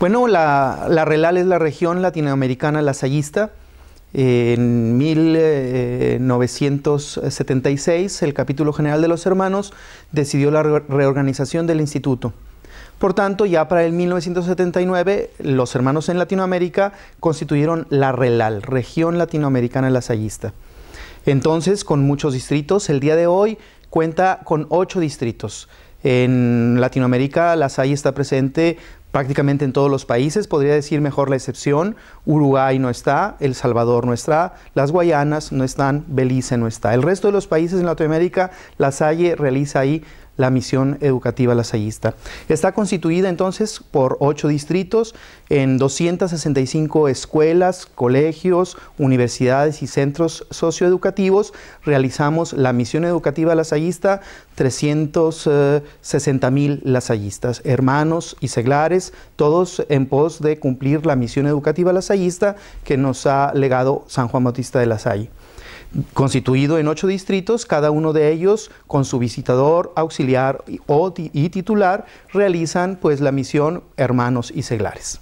Bueno, la, RELAL es la región latinoamericana lasallista. En 1976, eh, el capítulo general de los hermanos decidió la reorganización del instituto. Por tanto, ya para el 1979, los hermanos en Latinoamérica constituyeron la RELAL, Región Latinoamericana Lasallista. Entonces, con muchos distritos, el día de hoy cuenta con ocho distritos. En Latinoamérica, la está presente prácticamente en todos los países, podría decir mejor la excepción, Uruguay no está, El Salvador no está, las Guayanas no están, Belice no está. El resto de los países en Latinoamérica, La Salle realiza ahí la misión educativa lasallista. Está constituida entonces por ocho distritos en 265 escuelas, colegios, universidades y centros socioeducativos. Realizamos la misión educativa lasallista, 360 mil lasallistas, hermanos y seglares, todos en pos de cumplir la misión educativa lasallista que nos ha legado San Juan Bautista de la constituido en ocho distritos, cada uno de ellos con su visitador auxiliar y, titular realizan pues la misión Hermanos y Seglares.